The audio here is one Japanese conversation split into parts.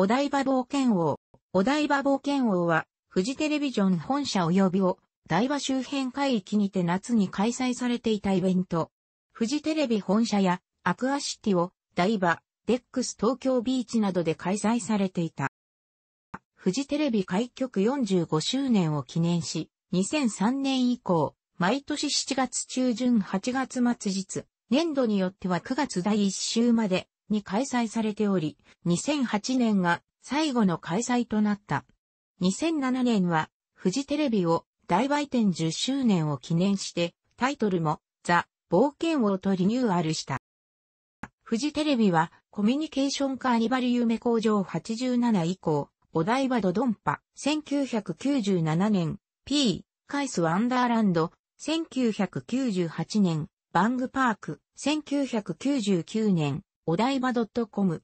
お台場冒険王。お台場冒険王は、フジテレビジョン本社及びを、台場周辺海域にて夏に開催されていたイベント。フジテレビ本社やアクアシティを台場、デックス東京ビーチなどで開催されていた。フジテレビ開局45周年を記念し、2003年以降、毎年7月中旬8月末日、年度によっては9月第1週までに開催されており、2008年が最後の開催となった。2007年は、フジテレビを大売店10周年を記念して、タイトルも、ザ・冒険王とリニューアルした。フジテレビは、コミュニケーションカーニバル夢工場87以降、お台場ドドンパ、1997年、P、カイスワンダーランド、1998年、バングパーク、1999年、お台場 .com。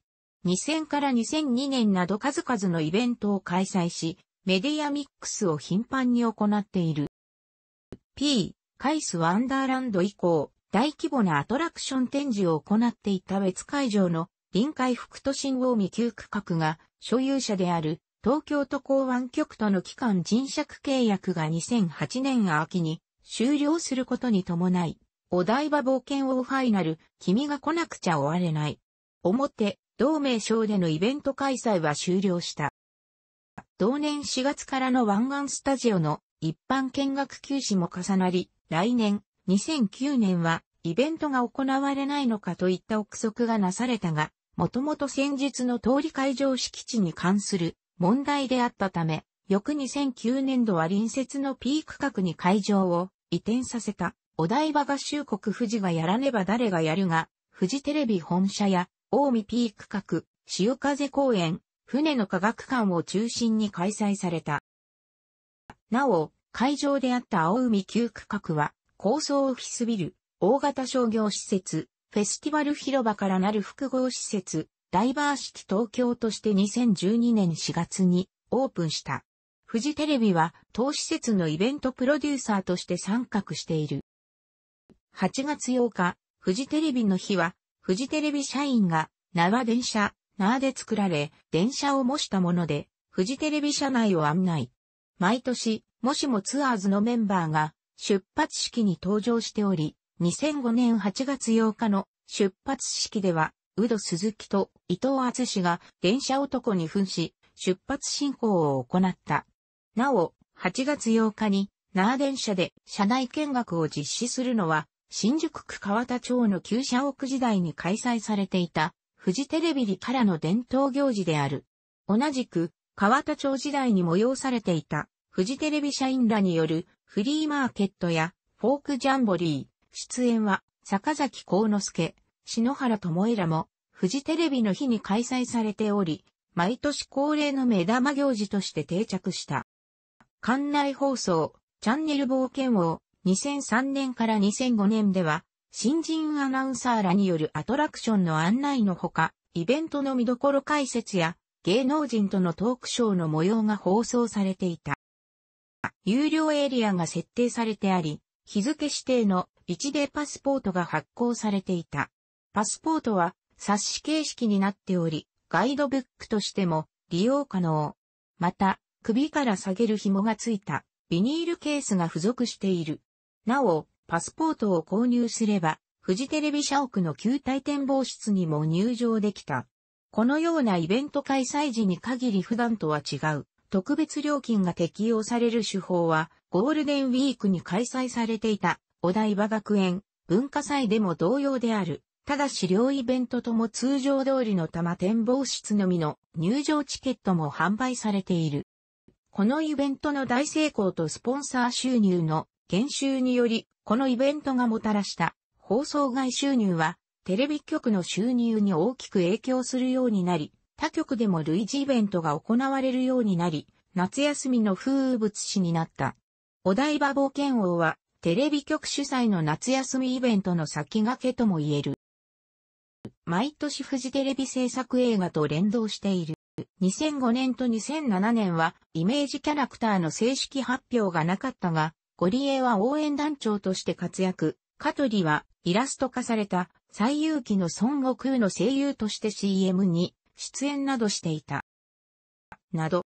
2000から2002年など数々のイベントを開催し、メディアミックスを頻繁に行っている。P、カイスワンダーランド以降、大規模なアトラクション展示を行っていた別会場の臨海副都心大見旧区画が所有者である東京都港湾局との期間人借契約が2008年秋に終了することに伴い、お台場冒険王ファイナル、君が来なくちゃ終われない。表、同名賞でのイベント開催は終了した。同年4月からの湾岸スタジオの一般見学休止も重なり、来年、2009年はイベントが行われないのかといった憶測がなされたが、もともと先日の通り会場敷地に関する問題であったため、翌2009年度は隣接のピーク角に会場を移転させた。お台場合衆国富士がやらねば誰がやるが、富士テレビ本社や、大見ピーク画、潮風公園、船の科学館を中心に開催された。なお、会場であった青海旧区画は、高層オフィスビル、大型商業施設、フェスティバル広場からなる複合施設、ダイバーシティ東京として2012年4月にオープンした。富士テレビは当施設のイベントプロデューサーとして参画している。8月8日、フジテレビの日は、フジテレビ社員が、縄電車、縄で作られ、電車を模したもので、フジテレビ社内を案内。毎年、もしもツアーズのメンバーが、出発式に登場しており、2005年8月8日の出発式では、ウド鈴木と伊藤厚氏が電車男に扮し、出発進行を行った。なお、8月8日に、ナー電車で車内見学を実施するのは、新宿区川田町の旧社屋時代に開催されていた、フジテレビからの伝統行事である。同じく、川田町時代に催されていた、フジテレビ社員らによるフリーマーケットやフォークジャンボリー、出演は、坂崎幸之助、篠原智恵らも、フジテレビの日に開催されており、毎年恒例の目玉行事として定着した。館内放送、チャンネル冒険王、2003年から2005年では、新人アナウンサーらによるアトラクションの案内のほか、イベントの見どころ解説や、芸能人とのトークショーの模様が放送されていた。有料エリアが設定されてあり、日付指定の1デパスポートが発行されていた。パスポートは冊子形式になっており、ガイドブックとしても利用可能。また、首から下げる紐がついたビニールケースが付属している。なお、パスポートを購入すれば、富士テレビ社屋の球体展望室にも入場できた。このようなイベント開催時に限り普段とは違う特別料金が適用される手法はゴールデンウィークに開催されていたお台場学園文化祭でも同様である。ただし両イベントとも通常通りの多摩展望室のみの入場チケットも販売されている。このイベントの大成功とスポンサー収入の減収により、このイベントがもたらした放送外収入は、テレビ局の収入に大きく影響するようになり、他局でも類似イベントが行われるようになり、夏休みの風物詩になった。お台場冒険王は、テレビ局主催の夏休みイベントの先駆けとも言える。毎年フジテレビ制作映画と連動している。2005年と2007年は、イメージキャラクターの正式発表がなかったが、ゴリエは応援団長として活躍、カトリはイラスト化された最有機の孫悟空の声優として CM に出演などしていた。など。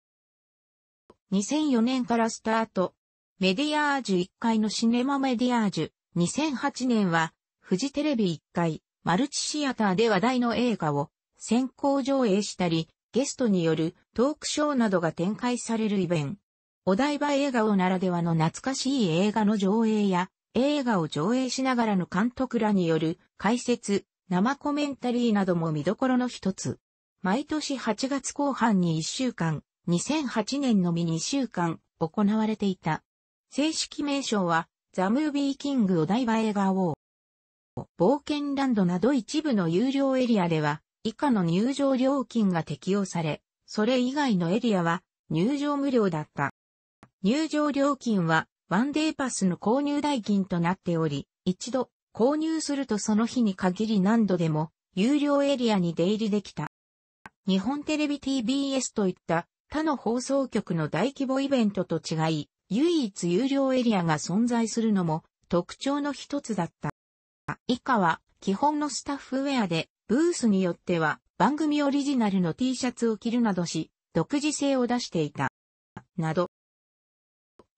2004年からスタート。メディアージュ1階のシネマメディアージュ。2008年は、フジテレビ1階、マルチシアターで話題の映画を先行上映したり、ゲストによるトークショーなどが展開されるイベンお台場映画をならではの懐かしい映画の上映や、映画を上映しながらの監督らによる解説、生コメンタリーなども見どころの一つ。毎年8月後半に1週間、2008年のみ2週間行われていた。正式名称は、ザ・ムービー・キングお台場映画王。冒険ランドなど一部の有料エリアでは、以下の入場料金が適用され、それ以外のエリアは入場無料だった。入場料金はワンデーパスの購入代金となっており、一度購入するとその日に限り何度でも有料エリアに出入りできた。日本テレビ TBS といった他の放送局の大規模イベントと違い、唯一有料エリアが存在するのも特徴の一つだった。以下は基本のスタッフウェアで、ブースによっては番組オリジナルの T シャツを着るなどし、独自性を出していた。など、